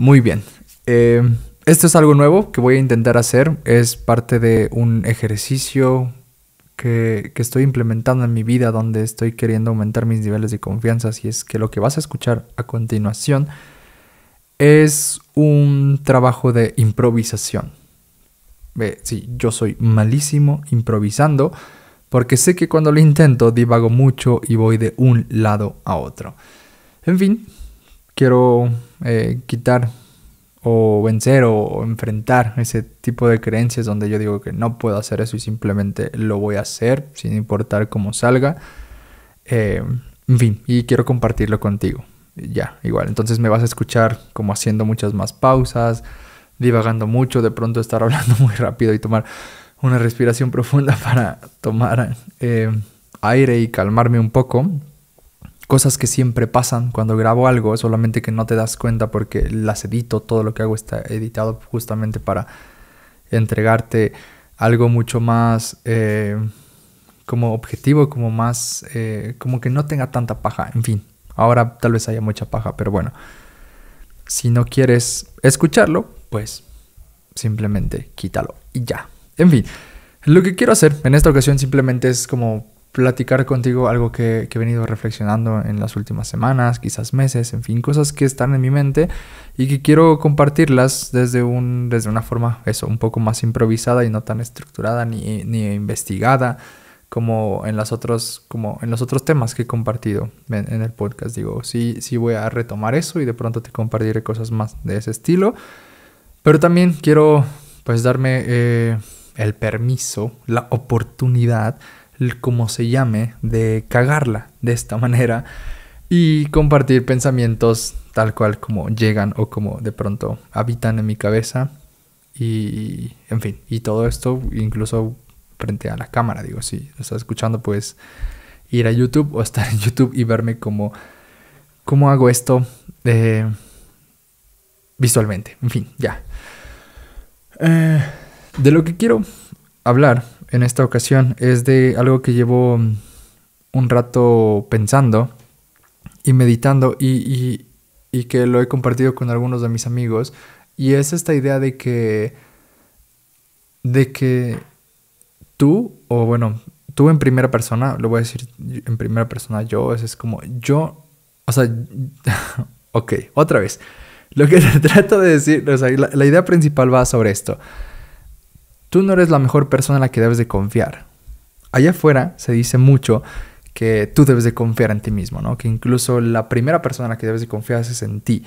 Muy bien. Eh, esto es algo nuevo que voy a intentar hacer. Es parte de un ejercicio que, estoy implementando en mi vida donde estoy queriendo aumentar mis niveles de confianza. Y es que lo que vas a escuchar a continuación es un trabajo de improvisación. Ve, sí, yo soy malísimo improvisando porque sé que cuando lo intento divago mucho y voy de un lado a otro. En fin, quiero eh, quitar o vencer o enfrentar ese tipo de creencias donde yo digo que no puedo hacer eso y simplemente lo voy a hacer sin importar cómo salga. Eh, en fin, y quiero compartirlo contigo. Ya, igual. Entonces me vas a escuchar como haciendo muchas más pausas, divagando mucho, de pronto estar hablando muy rápido y tomar una respiración profunda para tomar eh, aire y calmarme un poco cosas que siempre pasan cuando grabo algo, solamente que no te das cuenta porque las edito, todo lo que hago está editado justamente para entregarte algo mucho más eh, como objetivo, como más, eh, como que no tenga tanta paja, en fin, ahora tal vez haya mucha paja, pero bueno, si no quieres escucharlo, pues simplemente quítalo y ya, en fin. Lo que quiero hacer en esta ocasión simplemente es como platicar contigo algo que, he venido reflexionando en las últimas semanas, quizás meses, en fin, cosas que están en mi mente y que quiero compartirlas desde, un, desde una forma, eso, un poco más improvisada y no tan estructurada ni, ni investigada como en, las otros, como en los otros temas que he compartido en, el podcast. Digo, sí, sí voy a retomar eso y de pronto te compartiré cosas más de ese estilo, pero también quiero pues darme eh, el permiso, la oportunidad como se llame, de cagarla de esta manera y compartir pensamientos tal cual como llegan o como de pronto habitan en mi cabeza y en fin, y todo esto incluso frente a la cámara, digo, si lo estás escuchando pues ir a YouTube o estar en YouTube y verme como cómo hago esto de eh, visualmente, en fin, ya. Eh, de lo que quiero hablar en esta ocasión es de algo que llevo mm, un rato pensando y meditando y, que lo he compartido con algunos de mis amigos. Y es esta idea de que, de que tú, o bueno, tú en primera persona, lo voy a decir en primera persona yo, es, es como yo, o sea, ok, otra vez. Lo que trato de decir, o sea, la idea principal va sobre esto tú no eres la mejor persona en la que debes de confiar. Allá afuera se dice mucho que tú debes de confiar en ti mismo, ¿no? Que incluso la primera persona en la que debes de confiar es en ti,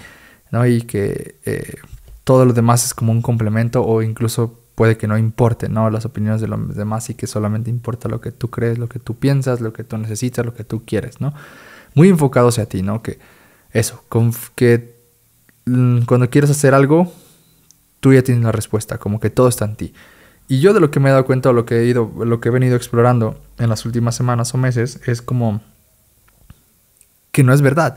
¿no? Y que eh, todo lo demás es como un complemento o incluso puede que no importe, ¿no? Las opiniones de los demás y que solamente importa lo que tú crees, lo que tú piensas, lo que tú necesitas, lo que tú quieres, ¿no? Muy enfocado hacia ti, ¿no? Que eso, que mm, cuando quieres hacer algo, tú ya tienes la respuesta, como que todo está en ti. Y yo de lo que me he dado cuenta o lo que he ido, lo que he venido explorando en las últimas semanas o meses es como que no es verdad,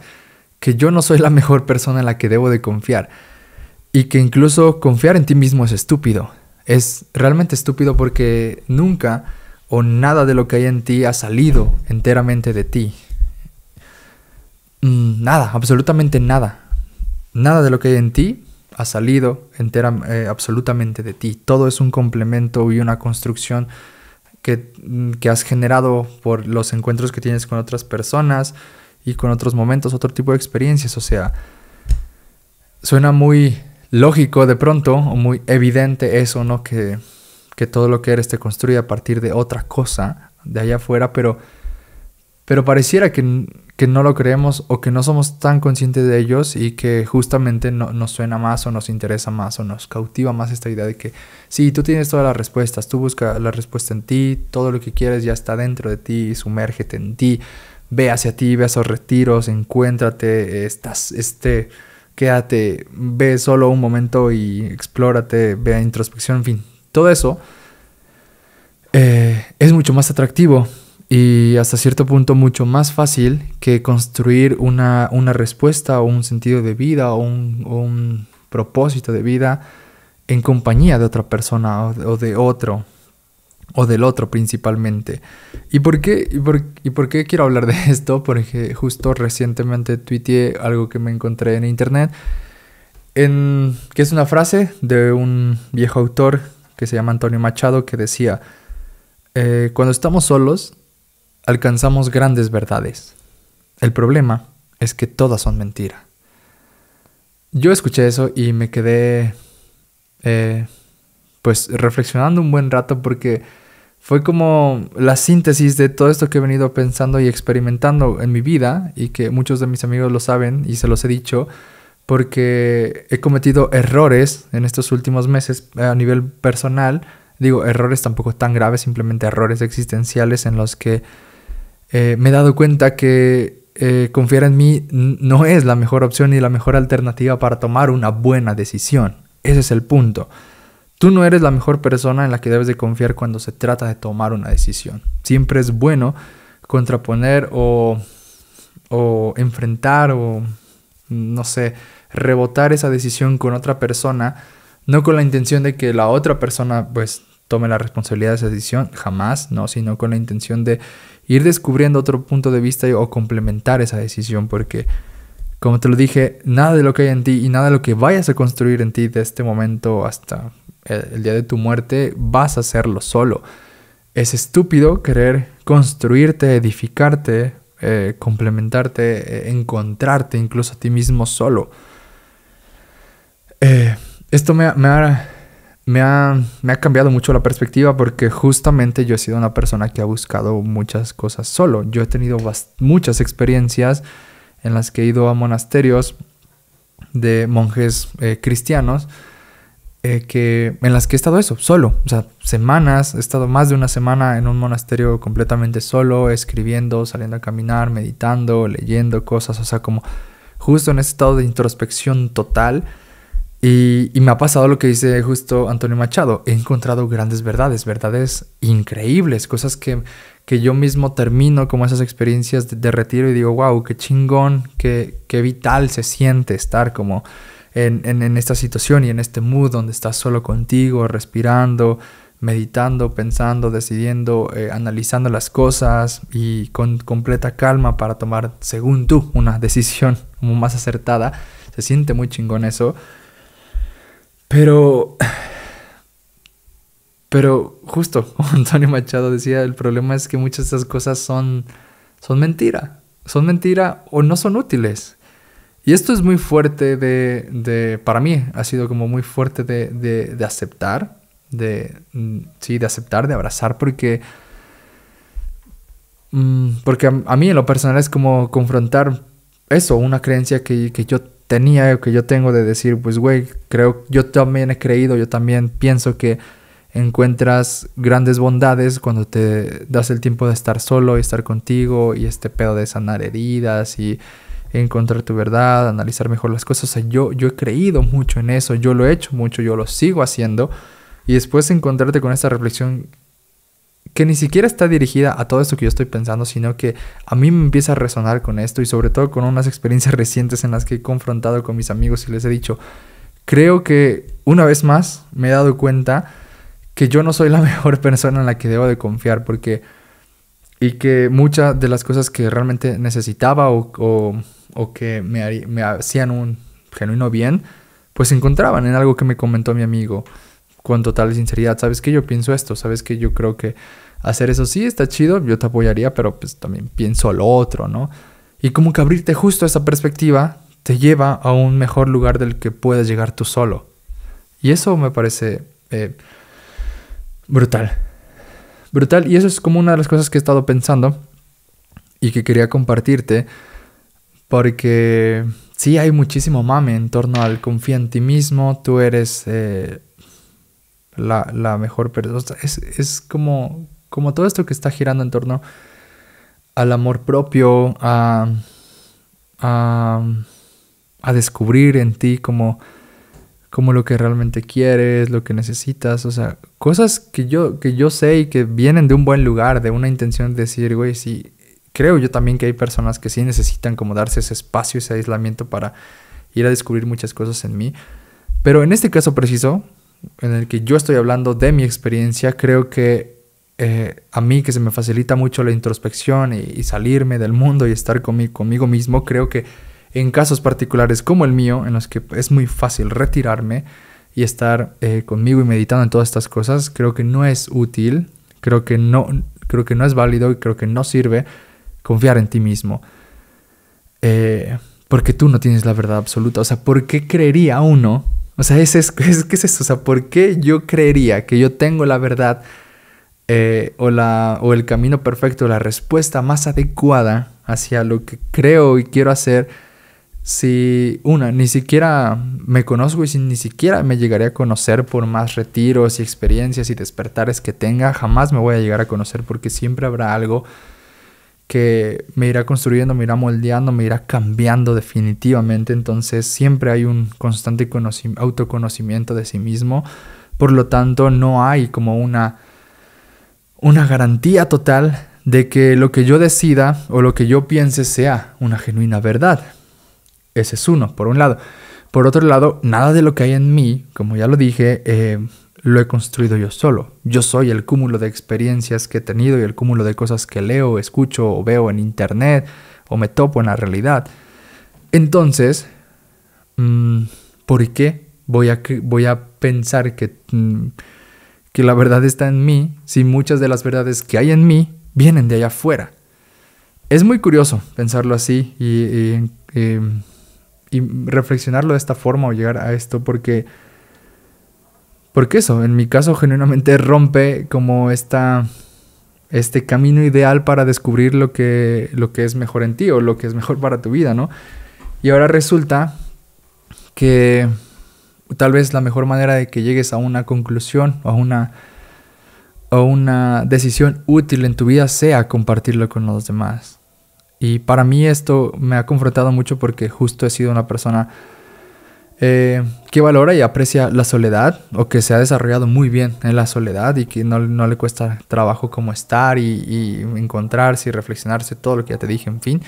que yo no soy la mejor persona en la que debo de confiar y que incluso confiar en ti mismo es estúpido. Es realmente estúpido porque nunca o nada de lo que hay en ti ha salido enteramente de ti. Mm, nada, absolutamente nada. Nada de lo que hay en ti ha salido entera, eh, absolutamente de ti. Todo es un complemento y una construcción mm, que, has generado por los encuentros que tienes con otras personas y con otros momentos, otro tipo de experiencias. O sea, suena muy lógico de pronto o muy evidente eso, ¿no? Que, que todo lo que eres te construye a partir de otra cosa de allá afuera, pero, pero pareciera que que no lo creemos o que no somos tan conscientes de ellos y que justamente no, nos suena más o nos interesa más o nos cautiva más esta idea de que sí, tú tienes todas las respuestas, tú busca la respuesta en ti, todo lo que quieres ya está dentro de ti, sumérgete en ti, ve hacia ti, ve a esos retiros, encuéntrate, estás, este, quédate, ve solo un momento y explórate, ve a introspección, en fin, todo eso eh, es mucho más atractivo y hasta cierto punto mucho más fácil que construir una, una respuesta o un sentido de vida o un, un, propósito de vida en compañía de otra persona o, de otro o del otro principalmente. ¿Y por, qué, y por, por qué quiero hablar de esto? Porque justo recientemente tuiteé algo que me encontré en internet, en, que es una frase de un viejo autor que se llama Antonio Machado que decía, eh, cuando estamos solos, alcanzamos grandes verdades. El problema es que todas son mentira. Yo escuché eso y me quedé eh, pues reflexionando un buen rato porque fue como la síntesis de todo esto que he venido pensando y experimentando en mi vida y que muchos de mis amigos lo saben y se los he dicho porque he cometido errores en estos últimos meses a nivel personal. Digo, errores tampoco tan graves, simplemente errores existenciales en los que eh, me he dado cuenta que eh, confiar en mí no es la mejor opción y la mejor alternativa para tomar una buena decisión. Ese es el punto. Tú no eres la mejor persona en la que debes de confiar cuando se trata de tomar una decisión. Siempre es bueno contraponer o, o enfrentar o, no sé, rebotar esa decisión con otra persona, no con la intención de que la otra persona pues tome la responsabilidad de esa decisión, jamás, no, sino con la intención de ir descubriendo otro punto de vista o complementar esa decisión, porque como te lo dije, nada de lo que hay en ti y nada de lo que vayas a construir en ti de este momento hasta el, día de tu muerte, vas a hacerlo solo. Es estúpido querer construirte, edificarte, eh, complementarte, eh, encontrarte incluso a ti mismo solo. Eh, esto me, me ha me ha, cambiado mucho la perspectiva porque justamente yo he sido una persona que ha buscado muchas cosas solo. Yo he tenido muchas experiencias en las que he ido a monasterios de monjes eh, cristianos eh, que, en las que he estado eso, solo. O sea, semanas, he estado más de una semana en un monasterio completamente solo, escribiendo, saliendo a caminar, meditando, leyendo cosas. O sea, como justo en ese estado de introspección total y, me ha pasado lo que dice justo Antonio Machado. He encontrado grandes verdades, verdades increíbles, cosas que, yo mismo termino como esas experiencias de, retiro y digo, wow, qué chingón, qué, vital se siente estar como en, esta situación y en este mood donde estás solo contigo, respirando, meditando, pensando, decidiendo, eh, analizando las cosas y con completa calma para tomar, según tú, una decisión más acertada. Se siente muy chingón eso. Pero... Pero justo, Antonio Machado decía, el problema es que muchas de estas cosas son, son mentira. Son mentira o no son útiles. Y esto es muy fuerte de, para mí, ha sido como muy fuerte de, aceptar, de, mm, sí, de aceptar, de abrazar, porque, mm, porque a, mí en lo personal es como confrontar eso, una creencia que, que yo tenía, que yo tengo de decir, pues güey, creo, yo también he creído, yo también pienso que encuentras grandes bondades cuando te das el tiempo de estar solo y estar contigo y este pedo de sanar heridas y encontrar tu verdad, analizar mejor las cosas. O sea, yo, yo he creído mucho en eso, yo lo he hecho mucho, yo lo sigo haciendo. Y después encontrarte con esta reflexión que ni siquiera está dirigida a todo esto que yo estoy pensando, sino que a mí me empieza a resonar con esto y sobre todo con unas experiencias recientes en las que he confrontado con mis amigos y les he dicho, creo que una vez más me he dado cuenta que yo no soy la mejor persona en la que debo de confiar porque y que muchas de las cosas que realmente necesitaba o, o, que me, me, hacían un genuino bien, pues se encontraban en algo que me comentó mi amigo con total sinceridad. ¿Sabes que Yo pienso esto, ¿sabes que Yo creo que hacer eso. Sí, está chido, yo te apoyaría, pero pues también pienso lo otro, ¿no? Y como que abrirte justo a esa perspectiva te lleva a un mejor lugar del que puedes llegar tú solo. Y eso me parece eh, brutal. Brutal. Y eso es como una de las cosas que he estado pensando y que quería compartirte. Porque sí hay muchísimo mame en torno al confía en ti mismo, tú eres eh, la, mejor persona. es, es como, como todo esto que está girando en torno al amor propio, a, a, a descubrir en ti como, lo que realmente quieres, lo que necesitas, o sea, cosas que yo, que yo sé y que vienen de un buen lugar, de una intención de decir, güey, sí, creo yo también que hay personas que sí necesitan como darse ese espacio, ese aislamiento para ir a descubrir muchas cosas en mí. Pero en este caso preciso, en el que yo estoy hablando de mi experiencia, creo que eh, a mí que se me facilita mucho la introspección y, salirme del mundo y estar conmigo, conmigo mismo, creo que en casos particulares como el mío, en los que es muy fácil retirarme y estar eh, conmigo y meditando en todas estas cosas, creo que no es útil, creo que no, creo que no es válido y creo que no sirve confiar en ti mismo. Eh, porque tú no tienes la verdad absoluta. O sea, ¿por qué creería uno? O sea, es, ¿qué es eso? O sea, ¿por qué yo creería que yo tengo la verdad absoluta? Eh, o, la, o el camino perfecto, la respuesta más adecuada hacia lo que creo y quiero hacer si una, ni siquiera me conozco y si ni siquiera me llegaré a conocer por más retiros y experiencias y despertares que tenga, jamás me voy a llegar a conocer porque siempre habrá algo que me irá construyendo, me irá moldeando, me irá cambiando definitivamente. Entonces siempre hay un constante autoconocimiento de sí mismo. Por lo tanto, no hay como una una garantía total de que lo que yo decida o lo que yo piense sea una genuina verdad. Ese es uno, por un lado. Por otro lado, nada de lo que hay en mí, como ya lo dije, eh, lo he construido yo solo. Yo soy el cúmulo de experiencias que he tenido y el cúmulo de cosas que leo, escucho o veo en internet o me topo en la realidad. Entonces, mm, ¿por qué voy a, voy a pensar que mm, que la verdad está en mí si muchas de las verdades que hay en mí vienen de allá afuera. Es muy curioso pensarlo así y, reflexionarlo de esta forma o llegar a esto porque... Porque eso, en mi caso, genuinamente rompe como esta, este camino ideal para descubrir lo que, lo que es mejor en ti o lo que es mejor para tu vida, ¿no? Y ahora resulta que tal vez la mejor manera de que llegues a una conclusión o a una, a una decisión útil en tu vida sea compartirlo con los demás. Y para mí esto me ha confrontado mucho porque justo he sido una persona eh, que valora y aprecia la soledad o que se ha desarrollado muy bien en la soledad y que no, le cuesta trabajo como estar y, y, encontrarse y reflexionarse, todo lo que ya te dije, en fin.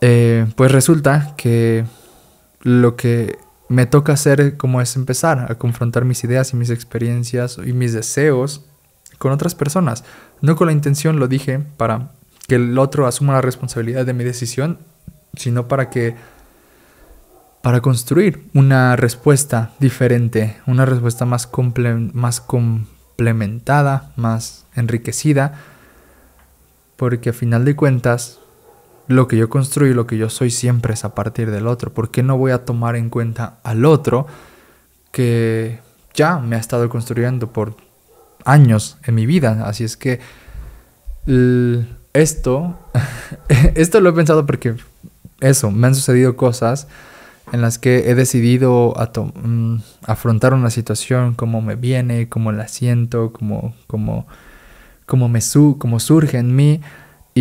Eh, pues resulta que lo que me toca hacer como es empezar a confrontar mis ideas y mis experiencias y mis deseos con otras personas. No con la intención, lo dije, para que el otro asuma la responsabilidad de mi decisión, sino para que para construir una respuesta diferente, una respuesta más, más complementada, más enriquecida, porque a final de cuentas lo que yo construyo, lo que yo soy siempre es a partir del otro. ¿Por qué no voy a tomar en cuenta al otro que ya me ha estado construyendo por años en mi vida? Así es que esto, esto lo he pensado porque eso, me han sucedido cosas en las que he decidido mm, afrontar una situación como me viene, como la siento, como, me su como surge en mí.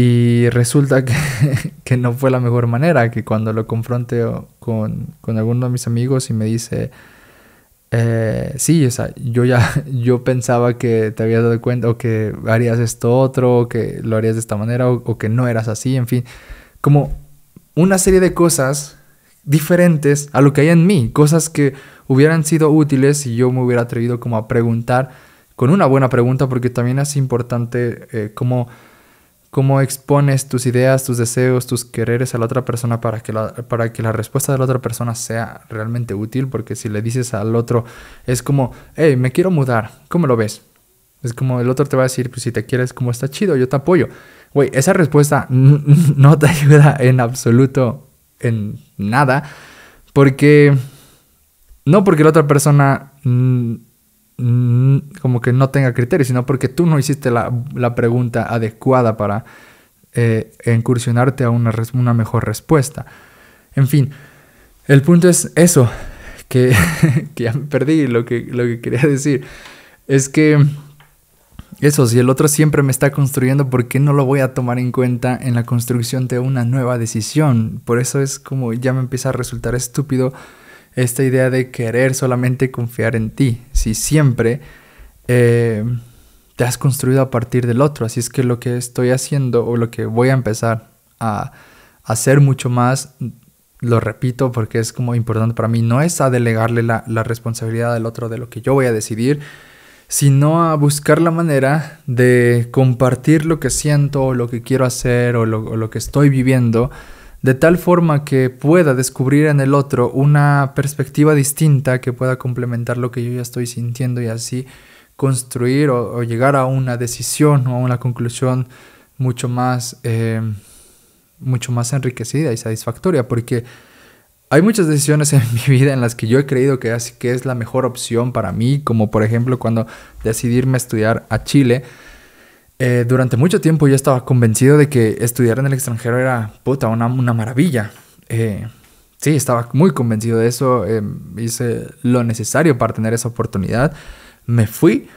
Y resulta que, que, no fue la mejor manera, que cuando lo confronté con, con alguno de mis amigos y me dice, eh, sí, o sea, yo ya, yo pensaba que te habías dado cuenta o que harías esto otro, o que lo harías de esta manera, o, que no eras así, en fin, como una serie de cosas diferentes a lo que hay en mí, cosas que hubieran sido útiles si yo me hubiera atrevido como a preguntar con una buena pregunta, porque también es importante eh, como cómo expones tus ideas, tus deseos, tus quereres a la otra persona para que la, para que la respuesta de la otra persona sea realmente útil, porque si le dices al otro, es como, hey, me quiero mudar, ¿cómo lo ves? Es como el otro te va a decir, pues si te quieres, como está chido, yo te apoyo. Güey, esa respuesta no te ayuda en absoluto, en nada, porque... No porque la otra persona... Mm, como que no tenga criterio, sino porque tú no hiciste la, pregunta adecuada para eh, incursionarte a una, una, mejor respuesta. En fin, el punto es eso, que, que ya perdí lo que, lo que quería decir. Es que eso, si el otro siempre me está construyendo, ¿por qué no lo voy a tomar en cuenta en la construcción de una nueva decisión? Por eso es como ya me empieza a resultar estúpido esta idea de querer solamente confiar en ti, si siempre eh, te has construido a partir del otro. Así es que lo que estoy haciendo o lo que voy a empezar a hacer mucho más, lo repito porque es como importante para mí, no es a delegarle la, responsabilidad al otro de lo que yo voy a decidir, sino a buscar la manera de compartir lo que siento o lo que quiero hacer o lo que estoy viviendo de tal forma que pueda descubrir en el otro una perspectiva distinta que pueda complementar lo que yo ya estoy sintiendo y así construir o, llegar a una decisión o a una conclusión mucho más, eh, mucho más enriquecida y satisfactoria, porque hay muchas decisiones en mi vida en las que yo he creído que, que es la mejor opción para mí, como por ejemplo cuando decidí irme a estudiar a Chile, eh, durante mucho tiempo yo estaba convencido de que estudiar en el extranjero era puta, una, maravilla. Eh, sí, estaba muy convencido de eso. Em, hice lo necesario para tener esa oportunidad. Me fui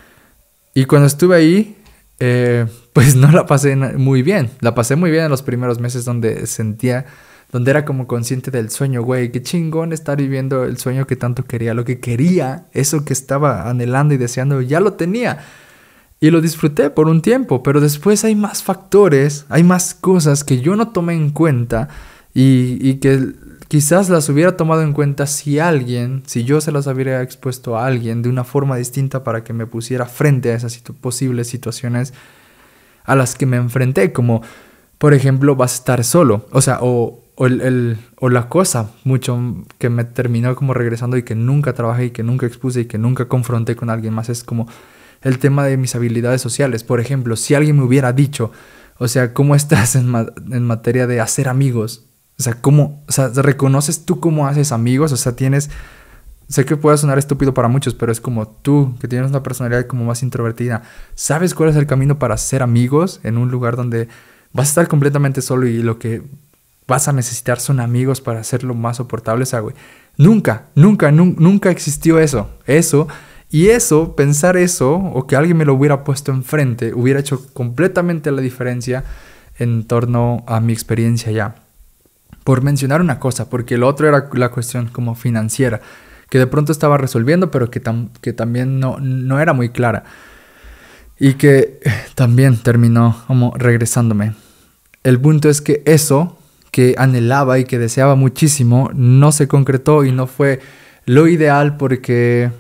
y cuando estuve ahí, eh, pues no la pasé muy bien. La pasé muy bien en los primeros meses donde sentía donde era como consciente del sueño, güey, qué chingón estar viviendo el sueño que tanto quería, lo que quería, eso que estaba anhelando y deseando, ya lo tenía y lo disfruté por un tiempo, pero después hay más factores, hay más cosas que yo no tomé en cuenta y, que quizás las hubiera tomado en cuenta si alguien, si yo se las hubiera expuesto a alguien de una forma distinta para que me pusiera frente a esas posibles situaciones a las que me enfrenté, como por ejemplo vas a estar solo, o sea, o la cosa mucho que me terminó como regresando y que nunca trabajé y que nunca expuse y que nunca confronté con alguien más es como el tema de mis habilidades sociales. Por ejemplo, si alguien me hubiera dicho, o sea, ¿cómo estás en, materia de hacer amigos? O sea, ¿cómo, o sea, reconoces tú cómo haces amigos? O sea, tienes... Sé que puede sonar estúpido para muchos, pero es como tú, que tienes una personalidad como más introvertida. ¿Sabes cuál es el camino para hacer amigos en un lugar donde vas a estar completamente solo y lo que vas a necesitar son amigos para hacerlo más soportable? O güey, nunca, nunca, nunca existió eso. Eso y eso, pensar eso, o que alguien me lo hubiera puesto enfrente, hubiera hecho completamente la diferencia en torno a mi experiencia ya. Por mencionar una cosa, porque lo otro era la cuestión como financiera, que de pronto estaba resolviendo, pero que, que también no, no era muy clara. Y que también terminó como regresándome. El punto es que eso que anhelaba y que deseaba muchísimo no se concretó y no fue lo ideal porque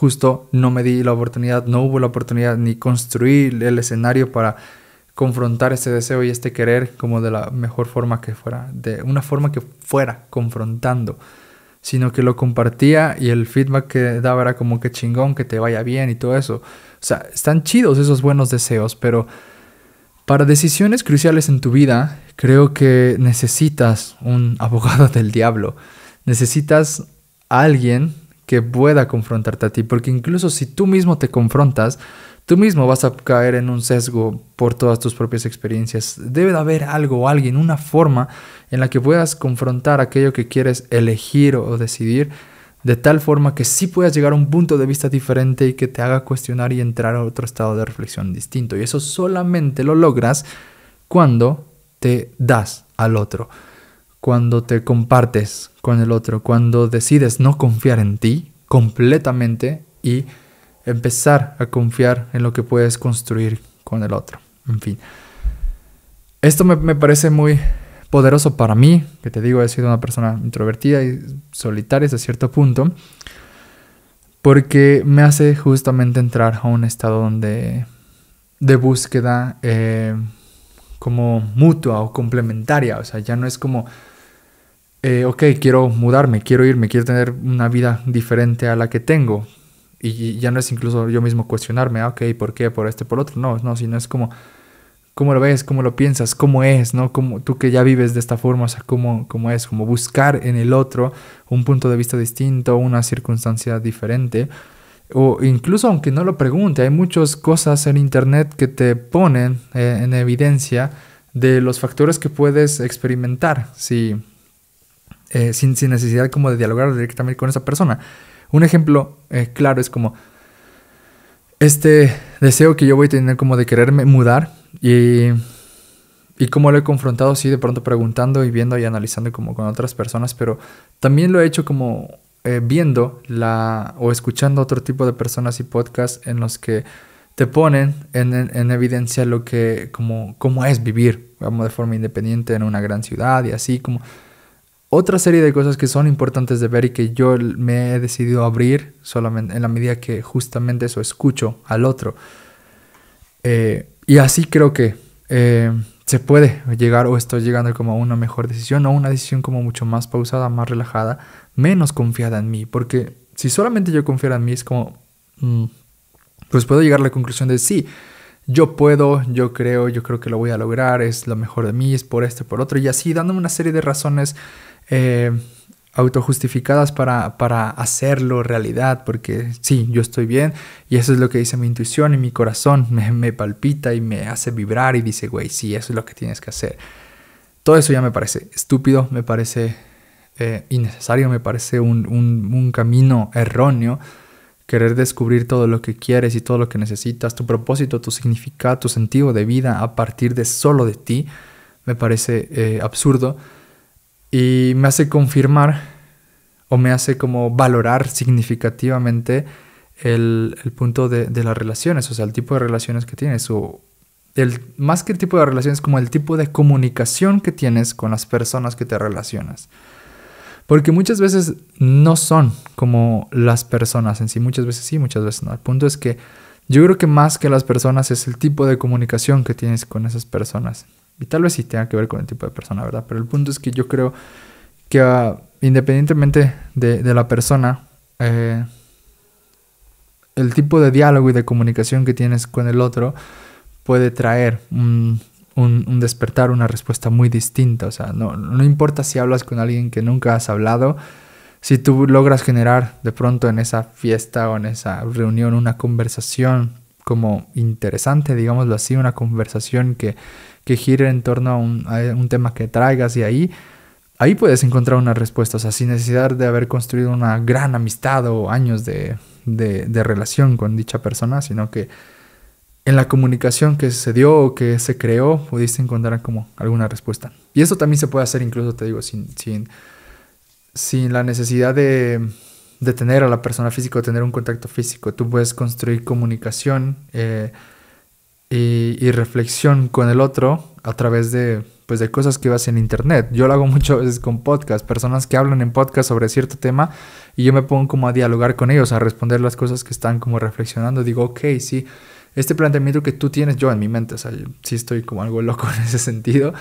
justo no me di la oportunidad, no hubo la oportunidad ni construir el escenario para confrontar ese deseo y este querer como de la mejor forma que fuera, de una forma que fuera confrontando, sino que lo compartía y el feedback que daba era como que chingón, que te vaya bien y todo eso. O sea, están chidos esos buenos deseos, pero para decisiones cruciales en tu vida, creo que necesitas un abogado del diablo. Necesitas a alguien que pueda confrontarte a ti, porque incluso si tú mismo te confrontas, tú mismo vas a caer en un sesgo por todas tus propias experiencias. Debe de haber algo, alguien, una forma en la que puedas confrontar aquello que quieres elegir o decidir, de tal forma que sí puedas llegar a un punto de vista diferente y que te haga cuestionar y entrar a otro estado de reflexión distinto. Y eso solamente lo logras cuando te das al otro cuando te compartes con el otro, cuando decides no confiar en ti completamente y empezar a confiar en lo que puedes construir con el otro. En fin, esto me, parece muy poderoso para mí, que te digo, he sido una persona introvertida y solitaria hasta cierto punto, porque me hace justamente entrar a un estado donde de búsqueda eh, como mutua o complementaria, o sea, ya no es como eh, ok, quiero mudarme, quiero irme, quiero tener una vida diferente a la que tengo. Y ya no es incluso yo mismo cuestionarme, ah, ok, ¿por qué? ¿Por este? ¿Por otro? No, no, sino es como, ¿cómo lo ves? ¿Cómo lo piensas? ¿Cómo es? ¿No? Como tú que ya vives de esta forma, o sea, ¿cómo, ¿cómo es? Como buscar en el otro un punto de vista distinto, una circunstancia diferente. O incluso aunque no lo pregunte, hay muchas cosas en internet que te ponen eh, en evidencia de los factores que puedes experimentar. Si eh, sin, necesidad como de dialogar directamente con esa persona. Un ejemplo eh, claro es como este deseo que yo voy a tener como de quererme mudar y, y cómo lo he confrontado, sí, de pronto preguntando y viendo y analizando como con otras personas, pero también lo he hecho como eh, viendo la, o escuchando otro tipo de personas y podcasts en los que te ponen en, evidencia lo que, como, cómo es vivir, de forma independiente en una gran ciudad y así, como otra serie de cosas que son importantes de ver y que yo me he decidido abrir solamente en la medida que justamente eso escucho al otro. Eh, y así creo que eh, se puede llegar o estoy llegando como a una mejor decisión o una decisión como mucho más pausada, más relajada, menos confiada en mí. Porque si solamente yo confiara en mí es como, mm, pues puedo llegar a la conclusión de sí, yo puedo, yo creo, yo creo que lo voy a lograr, es lo mejor de mí, es por esto, por otro. Y así dándome una serie de razones eh, autojustificadas para, hacerlo realidad, porque sí, yo estoy bien y eso es lo que dice mi intuición y mi corazón me, palpita y me hace vibrar y dice, güey, sí, eso es lo que tienes que hacer. Todo eso ya me parece estúpido, me parece eh, innecesario, me parece un, camino erróneo querer descubrir todo lo que quieres y todo lo que necesitas, tu propósito, tu significado, tu sentido de vida a partir de solo de ti, me parece eh, absurdo y me hace confirmar o me hace como valorar significativamente el, punto de, las relaciones, o sea, el tipo de relaciones que tienes, o el, más que el tipo de relaciones, como el tipo de comunicación que tienes con las personas que te relacionas. Porque muchas veces no son como las personas en sí, muchas veces sí, muchas veces no. El punto es que yo creo que más que las personas es el tipo de comunicación que tienes con esas personas. Y tal vez sí tenga que ver con el tipo de persona, ¿verdad? Pero el punto es que yo creo que ah, independientemente de, de, la persona, eh, el tipo de diálogo y de comunicación que tienes con el otro puede traer un, despertar, una respuesta muy distinta. O sea, no, no, importa si hablas con alguien que nunca has hablado, si tú logras generar de pronto en esa fiesta o en esa reunión una conversación como interesante, digámoslo así, una conversación que, que gire en torno a un, tema que traigas y ahí, ahí puedes encontrar una respuesta, o sea, sin necesidad de haber construido una gran amistad o años de, relación con dicha persona, sino que en la comunicación que se dio o que se creó pudiste encontrar como alguna respuesta. Y eso también se puede hacer incluso, te digo, sin, sin, sin la necesidad de de tener a la persona física o tener un contacto físico. Tú puedes construir comunicación eh, y, reflexión con el otro a través de, pues, de cosas que vas en internet. Yo lo hago muchas veces con podcast, personas que hablan en podcast sobre cierto tema y yo me pongo como a dialogar con ellos, a responder las cosas que están como reflexionando. Digo, ok, sí, este planteamiento que tú tienes yo en mi mente, o sea, sí estoy como algo loco en ese sentido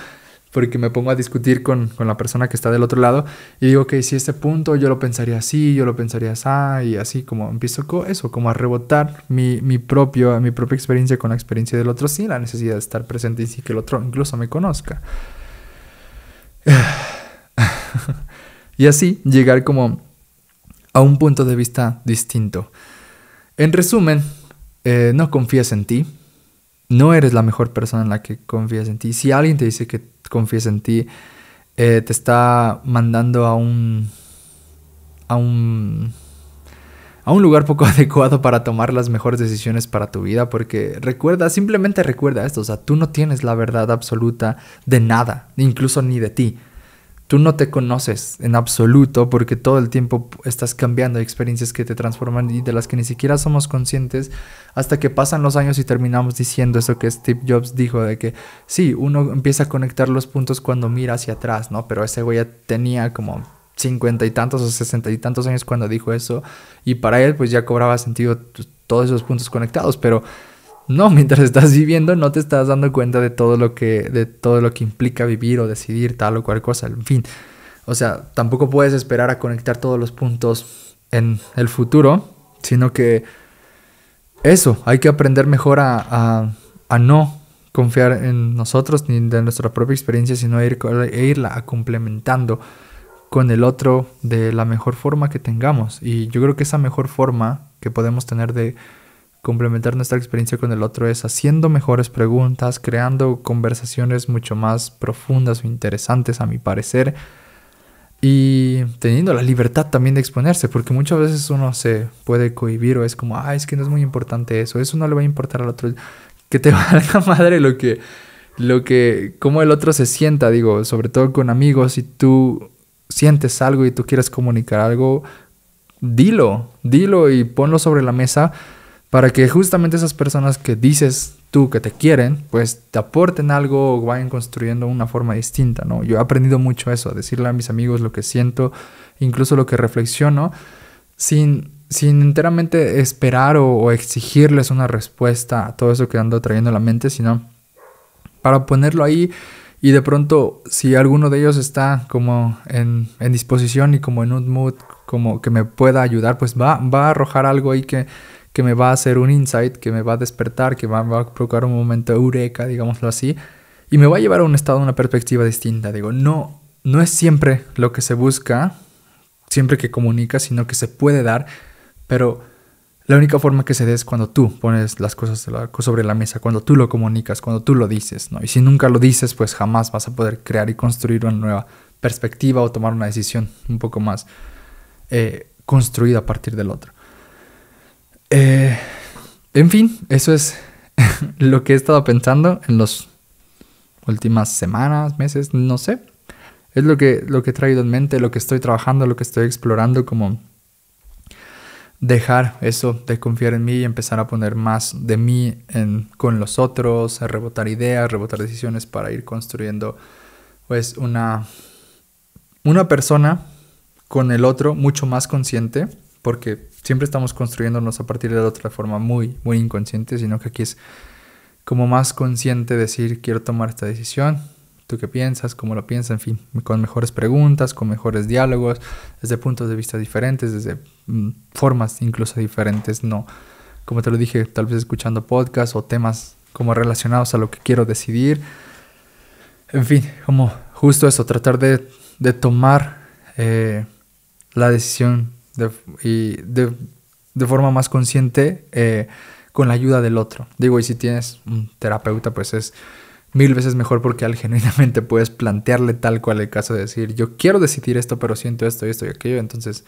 porque me pongo a discutir con, la persona que está del otro lado y digo, ok, si este punto yo lo pensaría así, yo lo pensaría así, y así como empiezo con eso, como a rebotar mi, propio, mi propia experiencia con la experiencia del otro sin la necesidad de estar presente y sí que el otro incluso me conozca. y así llegar como a un punto de vista distinto. En resumen, eh, no confías en ti, no eres la mejor persona en la que confías en ti. Si alguien te dice que confías en ti, eh, te está mandando a un, a un a un lugar poco adecuado para tomar las mejores decisiones para tu vida, porque recuerda, simplemente recuerda esto, o sea, tú no tienes la verdad absoluta de nada, incluso ni de ti tú no te conoces en absoluto porque todo el tiempo estás cambiando experiencias que te transforman y de las que ni siquiera somos conscientes hasta que pasan los años y terminamos diciendo eso que Steve Jobs dijo de que sí, uno empieza a conectar los puntos cuando mira hacia atrás, ¿no? Pero ese güey ya tenía como cincuenta y tantos o sesenta y tantos años cuando dijo eso y para él pues ya cobraba sentido todos esos puntos conectados, pero no, mientras estás viviendo no te estás dando cuenta de todo lo que, de todo lo que implica vivir o decidir tal o cual cosa, en fin. O sea, tampoco puedes esperar a conectar todos los puntos en el futuro, sino que eso, hay que aprender mejor a, a, no confiar en nosotros ni en nuestra propia experiencia, sino a ir, e irla a complementando con el otro de la mejor forma que tengamos. Y yo creo que esa mejor forma que podemos tener de Complementar nuestra experiencia con el otro es haciendo mejores preguntas, creando conversaciones mucho más profundas o interesantes a mi parecer y teniendo la libertad también de exponerse, porque muchas veces uno se puede cohibir o es como, ah, es que no es muy importante eso, eso no le va a importar al otro, que te valga madre lo que, lo que, cómo el otro se sienta, digo, sobre todo con amigos, si tú sientes algo y tú quieres comunicar algo, dilo, dilo y ponlo sobre la mesa para que justamente esas personas que dices tú que te quieren, pues te aporten algo o vayan construyendo una forma distinta, ¿no? Yo he aprendido mucho eso, a decirle a mis amigos lo que siento, incluso lo que reflexiono, sin, sin enteramente esperar o, exigirles una respuesta a todo eso que ando trayendo a la mente, sino para ponerlo ahí y de pronto si alguno de ellos está como en, disposición y como en un mood como que me pueda ayudar, pues va, va a arrojar algo ahí que que me va a hacer un insight, que me va a despertar, que va, me va a provocar un momento eureka, digámoslo así, y me va a llevar a un estado, una perspectiva distinta. Digo, no, no es siempre lo que se busca, siempre que comunica, sino que se puede dar, pero la única forma que se dé es cuando tú pones las cosas sobre la mesa, cuando tú lo comunicas, cuando tú lo dices, ¿no? Y si nunca lo dices, pues jamás vas a poder crear y construir una nueva perspectiva o tomar una decisión un poco más eh, construida a partir del otro. Eh, en fin, eso es lo que he estado pensando en las últimas semanas, meses, no sé. Es lo que, lo que he traído en mente, lo que estoy trabajando, lo que estoy explorando, como dejar eso de confiar en mí y empezar a poner más de mí con los otros, a rebotar ideas, rebotar decisiones para ir construyendo pues una, una persona con el otro mucho más consciente, porque siempre estamos construyéndonos a partir de la otra forma muy, muy inconsciente, sino que aquí es como más consciente decir, quiero tomar esta decisión, tú qué piensas, cómo lo piensas, en fin, con mejores preguntas, con mejores diálogos, desde puntos de vista diferentes, desde mm, formas incluso diferentes, no, como te lo dije, tal vez escuchando podcasts o temas como relacionados a lo que quiero decidir, en fin, como justo eso, tratar de, tomar eh, la decisión y de, forma más consciente eh, con la ayuda del otro. Digo, y si tienes un terapeuta, pues es mil veces mejor porque al genuinamente puedes plantearle tal cual el caso de decir, yo quiero decidir esto, pero siento esto y esto y aquello. Entonces,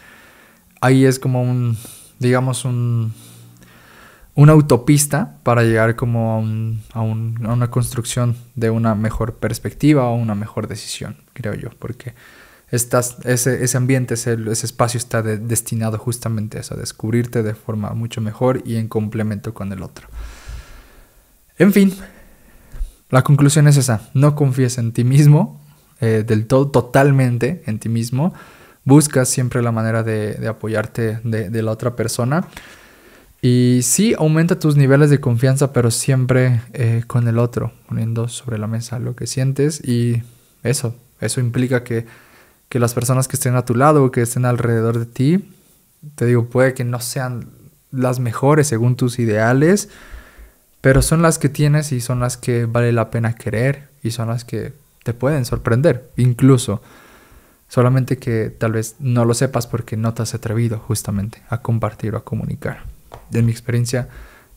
ahí es como un, digamos, un, una autopista para llegar como a una construcción de una mejor perspectiva o una mejor decisión, creo yo, porque ese, ambiente, ese, ese espacio está destinado justamente a eso, a descubrirte de forma mucho mejor y en complemento con el otro. En fin, la conclusión es esa, no confíes en ti mismo, eh, del todo, totalmente en ti mismo, buscas siempre la manera de, apoyarte de, la otra persona. Y sí, aumenta tus niveles de confianza, pero siempre eh, con el otro, poniendo sobre la mesa lo que sientes y eso, eso implica que que las personas que estén a tu lado o que estén alrededor de ti, te digo, puede que no sean las mejores según tus ideales, pero son las que tienes y son las que vale la pena querer y son las que te pueden sorprender, incluso. Solamente que tal vez no lo sepas porque no te has atrevido justamente a compartir o a comunicar. En mi experiencia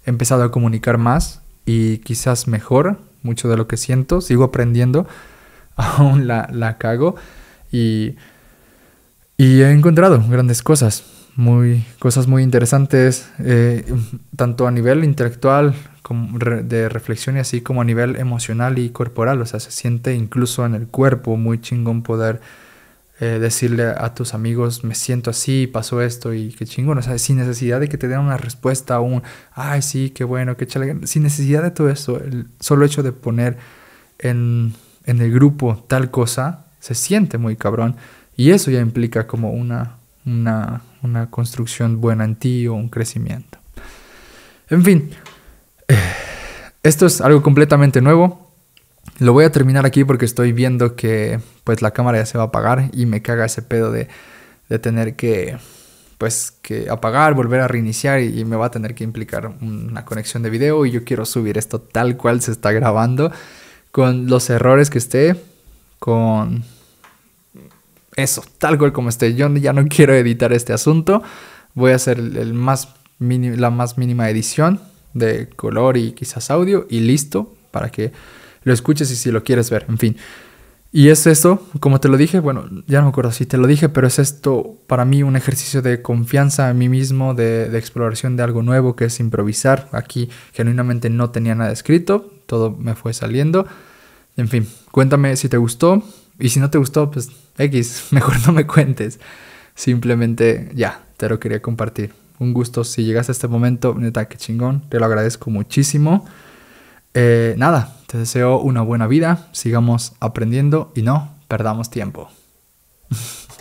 he empezado a comunicar más y quizás mejor mucho de lo que siento, sigo aprendiendo, aún la, la cago, y, he encontrado grandes cosas, muy, cosas muy interesantes, eh, tanto a nivel intelectual de reflexión y así como a nivel emocional y corporal, o sea, se siente incluso en el cuerpo muy chingón poder eh, decirle a tus amigos, me siento así, pasó esto y qué chingón, o sea, sin necesidad de que te den una respuesta, un, ay, sí, qué bueno, qué chale, sin necesidad de todo eso, el solo hecho de poner en el grupo tal cosa, se siente muy cabrón y eso ya implica como una, una, una construcción buena en ti o un crecimiento. En fin, eh, esto es algo completamente nuevo. Lo voy a terminar aquí porque estoy viendo que pues la cámara ya se va a apagar y me caga ese pedo de, de tener que pues que apagar, volver a reiniciar y, y, me va a tener que implicar una conexión de video y yo quiero subir esto tal cual se está grabando con los errores que esté, con eso, tal cual como esté. Yo ya no quiero editar este asunto. Voy a hacer el más la más mínima edición de color y quizás audio y listo para que lo escuches y si lo quieres ver, en fin. Y es esto, como te lo dije, bueno, ya no me acuerdo si te lo dije, pero es esto para mí un ejercicio de confianza en mí mismo, de, de exploración de algo nuevo que es improvisar. Aquí genuinamente no tenía nada escrito, todo me fue saliendo. En fin, cuéntame si te gustó, y si no te gustó, pues X, mejor no me cuentes. Simplemente ya, te lo quería compartir. Un gusto si llegaste a este momento, neta, que chingón. Te lo agradezco muchísimo. Eh, nada, te deseo una buena vida, sigamos aprendiendo y no perdamos tiempo.